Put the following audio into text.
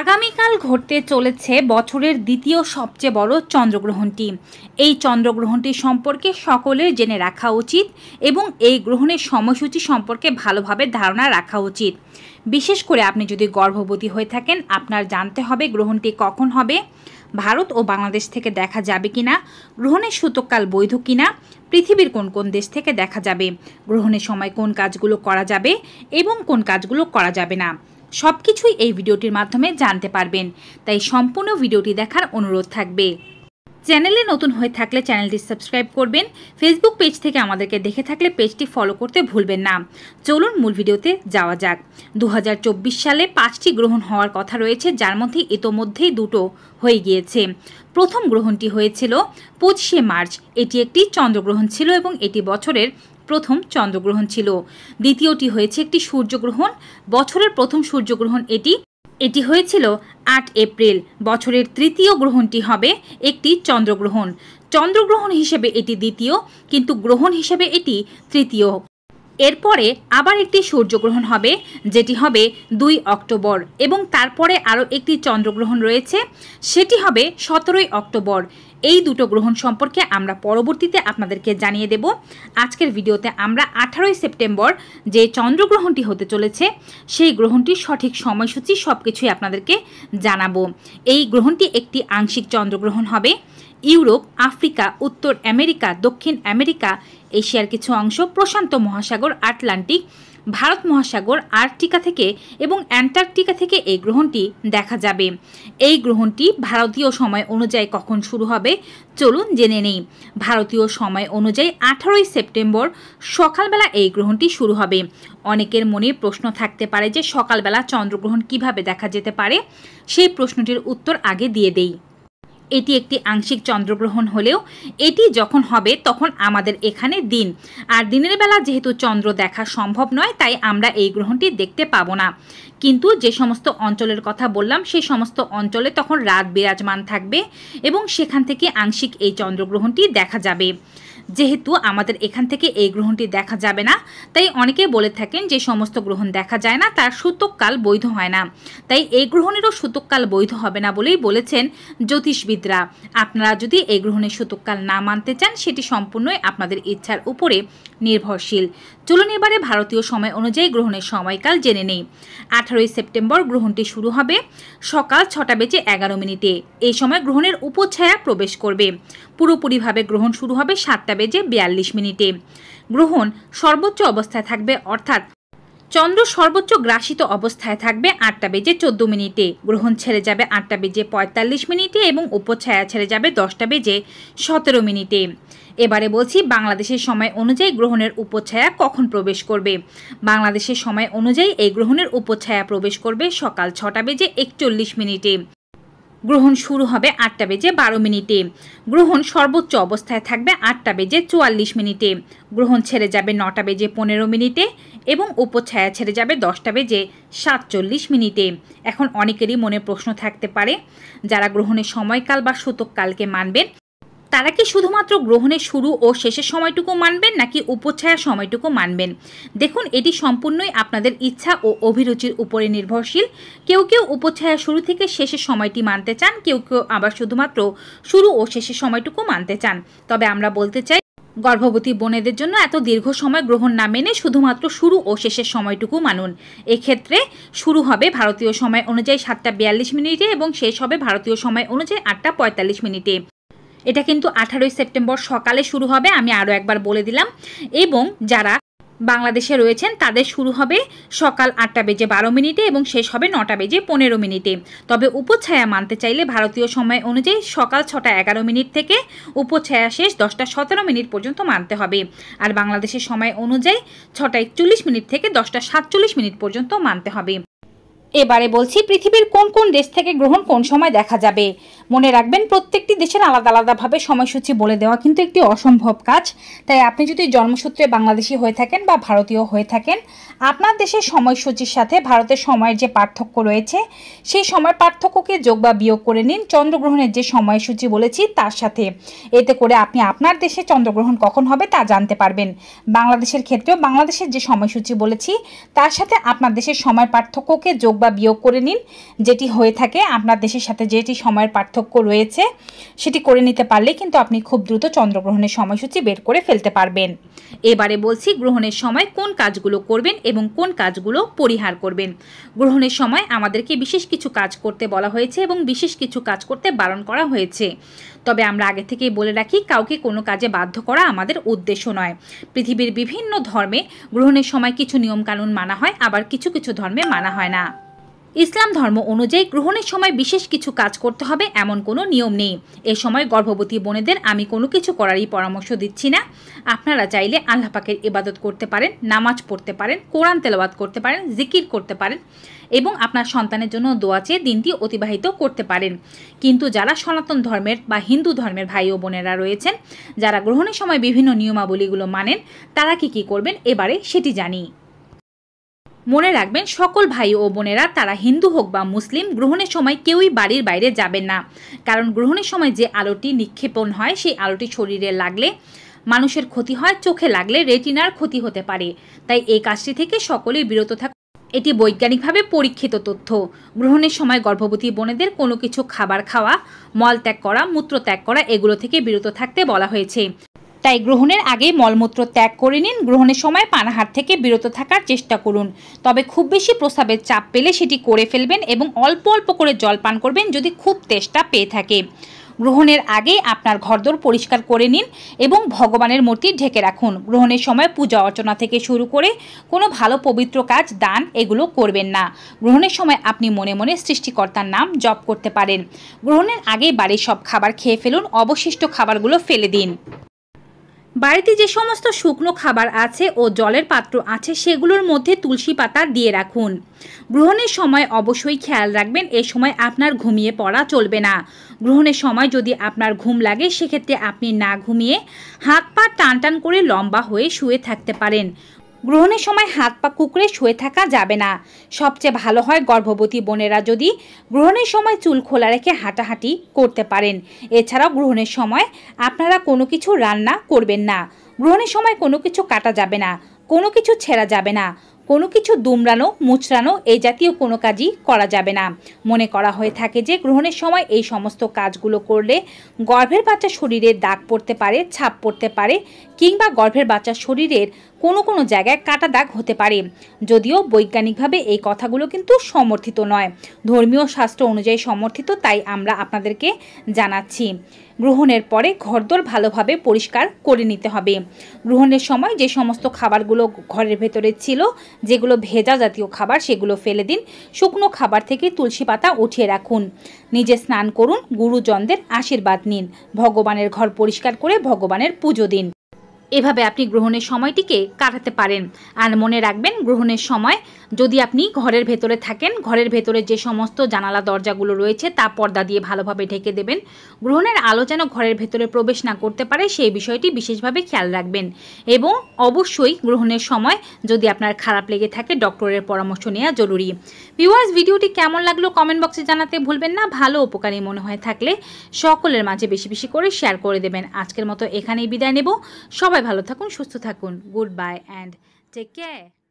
আগামীকাল ঘটতে চলেছে বছরের দ্বিতীয় সবচেয়ে বড় চন্দ্রগ্রহণটি এই চন্দ্রগ্রহণটি সম্পর্কে সকলের জেনে রাখা উচিত এবং এই গ্রহণের সময়সূচি সম্পর্কে ভালোভাবে ধারণা রাখা উচিত বিশেষ করে আপনি যদি গর্ভবতী হয়ে থাকেন আপনার জানতে হবে গ্রহণটি কখন হবে ভারত ও বাংলাদেশ থেকে দেখা যাবে কিনা গ্রহণের সূতককাল বৈধ কিনা পৃথিবীর কোন কোন দেশ থেকে দেখা যাবে গ্রহণের সময় কোন কাজগুলো করা যাবে এবং কোন কাজগুলো করা যাবে না সব কিছুই এই ভিডিওটির মাধ্যমে জানতে পারবেন তাই সম্পূর্ণ ভিডিওটি দেখার অনুরোধ থাকবে চ্যানেলে নতুন হয়ে থাকলে চ্যানেলটি সাবস্ক্রাইব করবেন ফেসবুক পেজ থেকে আমাদেরকে দেখে থাকলে পেজটি ফলো করতে ভুলবেন না চলুন মূল ভিডিওতে যাওয়া যাক দু সালে পাঁচটি গ্রহণ হওয়ার কথা রয়েছে যার মধ্যে ইতোমধ্যেই দুটো হয়ে গিয়েছে প্রথম গ্রহণটি হয়েছিল পঁচিশে মার্চ এটি একটি চন্দ্রগ্রহণ ছিল এবং এটি বছরের প্রথম চন্দ্রগ্রহণ ছিল দ্বিতীয়টি হয়েছে একটি সূর্যগ্রহণ বছরের প্রথম সূর্যগ্রহণ এটি এটি হয়েছিল আট এপ্রিল বছরের তৃতীয় গ্রহণটি হবে একটি চন্দ্রগ্রহণ চন্দ্রগ্রহণ হিসেবে এটি দ্বিতীয় কিন্তু গ্রহণ হিসেবে এটি তৃতীয় এরপরে আবার একটি সূর্যগ্রহণ হবে যেটি হবে দুই অক্টোবর এবং তারপরে আরও একটি চন্দ্রগ্রহণ রয়েছে সেটি হবে সতেরোই অক্টোবর এই দুটো গ্রহণ সম্পর্কে আমরা পরবর্তীতে আপনাদেরকে জানিয়ে দেব আজকের ভিডিওতে আমরা আঠারোই সেপ্টেম্বর যে চন্দ্রগ্রহণটি হতে চলেছে সেই গ্রহণটির সঠিক সময়সূচি সব কিছুই আপনাদেরকে জানাবো এই গ্রহণটি একটি আংশিক চন্দ্রগ্রহণ হবে ইউরোপ আফ্রিকা উত্তর আমেরিকা দক্ষিণ আমেরিকা এশিয়ার কিছু অংশ প্রশান্ত মহাসাগর আটলান্টিক ভারত মহাসাগর আর্কটিকা থেকে এবং অ্যান্টার্কটিকা থেকে এই গ্রহণটি দেখা যাবে এই গ্রহণটি ভারতীয় সময় অনুযায়ী কখন শুরু হবে চলুন জেনে নেই ভারতীয় সময় অনুযায়ী আঠারোই সেপ্টেম্বর সকালবেলা এই গ্রহণটি শুরু হবে অনেকের মনে প্রশ্ন থাকতে পারে যে সকালবেলা চন্দ্রগ্রহণ কিভাবে দেখা যেতে পারে সেই প্রশ্নটির উত্তর আগে দিয়ে দেই এটি একটি আংশিক চন্দ্রগ্রহণ হলেও এটি যখন হবে তখন আমাদের এখানে দিন আর দিনের বেলা যেহেতু চন্দ্র দেখা সম্ভব নয় তাই আমরা এই গ্রহণটি দেখতে পাবো না কিন্তু যে সমস্ত অঞ্চলের কথা বললাম সেই সমস্ত অঞ্চলে তখন রাত বিরাজমান থাকবে এবং সেখান থেকে আংশিক এই চন্দ্রগ্রহণটি দেখা যাবে যেহেতু আমাদের এখান থেকে এই গ্রহণটি দেখা যাবে না তাই অনেকে বলে থাকেন যে সমস্ত গ্রহণ দেখা যায় না তার সূতককাল বৈধ হয় না তাই এই গ্রহণেরও সূতককাল বৈধ হবে না বলেই বলেছেন জ্যোতিষবিদরা আপনারা যদি এই গ্রহণের সূতককাল না মানতে চান সেটি সম্পূর্ণই আপনাদের ইচ্ছার উপরে নির্ভরশীল চলুন এবারে ভারতীয় সময় অনুযায়ী গ্রহণের সময়কাল জেনে নেই আঠারোই সেপ্টেম্বর গ্রহণটি শুরু হবে সকাল ছটা বেজে এগারো মিনিটে এই সময় গ্রহণের উপছায়া প্রবেশ করবে পুরোপুরিভাবে গ্রহণ শুরু হবে সাতটা বেজে বিয়াল্লিশ মিনিটে গ্রহণ সর্বোচ্চ অবস্থায় থাকবে অর্থাৎ চন্দ্র সর্বোচ্চ গ্রাসিত অবস্থায় থাকবে আটটা বেজে চোদ্দ মিনিটে গ্রহণ ছেড়ে যাবে আটটা বেজে পঁয়তাল্লিশ মিনিটে এবং উপছায়া ছেড়ে যাবে দশটা বেজে সতেরো মিনিটে এবারে বলছি বাংলাদেশের সময় অনুযায়ী গ্রহণের উপছায়া কখন প্রবেশ করবে বাংলাদেশের সময় অনুযায়ী এই গ্রহণের উপছায়া প্রবেশ করবে সকাল ছটা বেজে একচল্লিশ মিনিটে গ্রহণ শুরু হবে আটটা বেজে বারো মিনিটে গ্রহণ সর্বোচ্চ অবস্থায় থাকবে আটটা বেজে চুয়াল্লিশ মিনিটে গ্রহণ ছেড়ে যাবে নটা বেজে পনেরো মিনিটে এবং উপছায়া ছেড়ে যাবে দশটা বেজে সাতচল্লিশ মিনিটে এখন অনেকেরই মনে প্রশ্ন থাকতে পারে যারা গ্রহণের সময়কাল বা সূতককালকে মানবেন তারা কি শুধুমাত্র গ্রহণের শুরু ও শেষের সময়টুকু মানবেন নাকি উপচ্ছায়ার সময়টুকু মানবেন দেখুন এটি সম্পূর্ণই আপনাদের ইচ্ছা ও অভিরুচির উপরে নির্ভরশীল কেউ কেউ উপচ্ছায়ার শুরু থেকে শেষের সময়টি মানতে চান কেউ কেউ আবার শুধুমাত্র শুরু ও শেষের সময়টুকু মানতে চান তবে আমরা বলতে চাই গর্ভবতী বোনেদের জন্য এত দীর্ঘ সময় গ্রহণ না মেনে শুধুমাত্র শুরু ও শেষের সময়টুকু মানুন এক্ষেত্রে শুরু হবে ভারতীয় সময় অনুযায়ী সাতটা বিয়াল্লিশ মিনিটে এবং শেষ হবে ভারতীয় সময় অনুযায়ী আটটা পঁয়তাল্লিশ মিনিটে এটা কিন্তু আঠারোই সেপ্টেম্বর সকালে শুরু হবে আমি আরও একবার বলে দিলাম এবং যারা বাংলাদেশে রয়েছেন তাদের শুরু হবে সকাল আটটা বেজে বারো মিনিটে এবং শেষ হবে নটা বেজে পনেরো মিনিটে তবে উপছায়া মানতে চাইলে ভারতীয় সময় অনুযায়ী সকাল ছটা এগারো মিনিট থেকে উপছায়া শেষ দশটা সতেরো মিনিট পর্যন্ত মানতে হবে আর বাংলাদেশের সময় অনুযায়ী ছটা একচল্লিশ মিনিট থেকে দশটা সাতচল্লিশ মিনিট পর্যন্ত মানতে হবে এবারে বলছি পৃথিবীর কোন কোন দেশ থেকে গ্রহণ কোন সময় দেখা যাবে মনে রাখবেন প্রত্যেকটি দেশের আলাদা আলাদাভাবে সময়সূচি বলে দেওয়া কিন্তু একটি অসম্ভব কাজ তাই আপনি যদি জন্মসূত্রে বাংলাদেশি হয়ে থাকেন বা ভারতীয় হয়ে থাকেন আপনার দেশের সময়সূচির সাথে ভারতের সময়ের যে পার্থক্য রয়েছে সেই সময় পার্থক্যকে যোগ বা বিয়োগ করে নিন চন্দ্রগ্রহণের যে সময়সূচি বলেছি তার সাথে এতে করে আপনি আপনার দেশে চন্দ্রগ্রহণ কখন হবে তা জানতে পারবেন বাংলাদেশের ক্ষেত্রেও বাংলাদেশের যে সময়সূচি বলেছি তার সাথে আপনার দেশের সময় পার্থক্যকে যোগ বা বিয়োগ করে নিন যেটি হয়ে থাকে আপনার দেশের সাথে যেটি সময়ের পার্থক্য রয়েছে সেটি করে নিতে পারলে কিন্তু আপনি খুব দ্রুত চন্দ্রগ্রহণের সময়সূচি বের করে ফেলতে পারবেন এবারে বলছি গ্রহণের সময় কোন কাজগুলো করবেন এবং কোন কাজগুলো পরিহার করবেন গ্রহণের সময় আমাদেরকে বিশেষ কিছু কাজ করতে বলা হয়েছে এবং বিশেষ কিছু কাজ করতে বারণ করা হয়েছে তবে আমরা আগে থেকেই বলে রাখি কাউকে কোনো কাজে বাধ্য করা আমাদের উদ্দেশ্য নয় পৃথিবীর বিভিন্ন ধর্মে গ্রহণের সময় কিছু নিয়মকানুন মানা হয় আবার কিছু কিছু ধর্মে মানা হয় না ইসলাম ধর্ম অনুযায়ী গ্রহণের সময় বিশেষ কিছু কাজ করতে হবে এমন কোনো নিয়ম নেই এ সময় গর্ভবতী বোনেদের আমি কোনো কিছু করারই পরামর্শ দিচ্ছি না আপনারা চাইলে আল্লাহ পাকের ইবাদত করতে পারেন নামাজ পড়তে পারেন কোরআন তেলবাদ করতে পারেন জিকির করতে পারেন এবং আপনার সন্তানের জন্য দোয়া চেয়ে দিনটি অতিবাহিত করতে পারেন কিন্তু যারা সনাতন ধর্মের বা হিন্দু ধর্মের ভাই ও বোনেরা রয়েছেন যারা গ্রহণের সময় বিভিন্ন নিয়মাবলীগুলো মানেন তারা কি কি করবেন এবারে সেটি জানি মনে রাখবেন সকল ভাই ও বোনেরা তারা হিন্দু হোক বা মুসলিম গ্রহণের সময় কেউই বাড়ির বাইরে যাবেন না কারণ গ্রহণের সময় যে আলোটি নিক্ষেপণ হয় সেই আলোটি শরীরে লাগলে মানুষের ক্ষতি হয় চোখে লাগলে রেটিনার ক্ষতি হতে পারে তাই এই কাজটি থেকে সকলেই বিরত থাকা এটি বৈজ্ঞানিকভাবে পরীক্ষিত তথ্য গ্রহণের সময় গর্ভবতী বোনেদের কোনো কিছু খাবার খাওয়া মল ত্যাগ করা মূত্র ত্যাগ করা এগুলো থেকে বিরত থাকতে বলা হয়েছে তাই গ্রহণের আগে মলমূত্র ত্যাগ করে নিন গ্রহণের সময় পানাহার থেকে বিরত থাকার চেষ্টা করুন তবে খুব বেশি প্রস্রাবের চাপ পেলে সেটি করে ফেলবেন এবং অল্প অল্প করে জল পান করবেন যদি খুব তেষ্টা পেয়ে থাকে গ্রহণের আগে আপনার ঘরদোর পরিষ্কার করে নিন এবং ভগবানের মূর্তি ঢেকে রাখুন গ্রহণের সময় পূজা অর্চনা থেকে শুরু করে কোনো ভালো পবিত্র কাজ দান এগুলো করবেন না গ্রহণের সময় আপনি মনে মনে সৃষ্টিকর্তার নাম জপ করতে পারেন গ্রহণের আগে বাড়ির সব খাবার খেয়ে ফেলুন অবশিষ্ট খাবারগুলো ফেলে দিন বাড়িতে যে সমস্ত শুকনো খাবার আছে ও জলের পাত্র আছে সেগুলোর মধ্যে তুলসী পাতা দিয়ে রাখুন গ্রহণের সময় অবশ্যই খেয়াল রাখবেন এ সময় আপনার ঘুমিয়ে পড়া চলবে না গ্রহণের সময় যদি আপনার ঘুম লাগে সেক্ষেত্রে আপনি না ঘুমিয়ে হাত পা টান টান করে লম্বা হয়ে শুয়ে থাকতে পারেন গ্রহণের সময় হাত পা কুকুরে শুয়ে থাকা যাবে না সবচেয়ে ভালো হয় গর্ভবতী বোনেরা যদি গ্রহণের সময় চুল খোলা রেখে হাঁটাহাঁটি করতে পারেন এছাড়াও গ্রহণের সময় আপনারা কোনো কিছু রান্না করবেন না গ্রহণের সময় কোনো কিছু কাটা যাবে না কোনো কিছু ছেঁড়া যাবে না কোনো কিছু দুমড়ানো মুচড়ানো এই জাতীয় কোনো কাজই করা যাবে না মনে করা হয়ে থাকে যে গ্রহণের সময় এই সমস্ত কাজগুলো করলে গর্ভের বাচ্চা শরীরে দাগ পড়তে পারে ছাপ পড়তে পারে কিংবা গর্ভের বাচ্চা শরীরের কোনো কোনো জায়গায় কাটা দাগ হতে পারে যদিও বৈজ্ঞানিকভাবে এই কথাগুলো কিন্তু সমর্থিত নয় ধর্মীয় শাস্ত্র অনুযায়ী সমর্থিত তাই আমরা আপনাদেরকে জানাচ্ছি গ্রহণের পরে ঘরদোর ভালোভাবে পরিষ্কার করে নিতে হবে গ্রহণের সময় যে সমস্ত খাবারগুলো ঘরের ভেতরে ছিল যেগুলো ভেজা জাতীয় খাবার সেগুলো ফেলে দিন শুকনো খাবার থেকে তুলসী পাতা উঠিয়ে রাখুন নিজে স্নান করুন গুরুজনদের আশীর্বাদ নিন ভগবানের ঘর পরিষ্কার করে ভগবানের পুজো দিন এভাবে আপনি গ্রহণের সময়টিকে কাটাতে পারেন আর মনে রাখবেন গ্রহণের সময় যদি আপনি ঘরের ভেতরে থাকেন ঘরের ভেতরে যে সমস্ত জানালা দরজাগুলো রয়েছে তা পর্দা দিয়ে ভালোভাবে ঢেকে দেবেন গ্রহণের আলো যেন ঘরের ভেতরে প্রবেশ না করতে পারে সেই বিষয়টি বিশেষভাবে খেয়াল রাখবেন এবং অবশ্যই গ্রহণের সময় যদি আপনার খারাপ লেগে থাকে ডক্টরের পরামর্শ নেওয়া জরুরি ভিউয়ার্স ভিডিওটি কেমন লাগলো কমেন্ট বক্সে জানাতে ভুলবেন না ভালো উপকারী মনে হয়ে থাকলে সকলের মাঝে বেশি বেশি করে শেয়ার করে দেবেন আজকের মতো এখানেই বিদায় নেব সবাই ভালো থাকুন সুস্থ থাকুন good bye and take care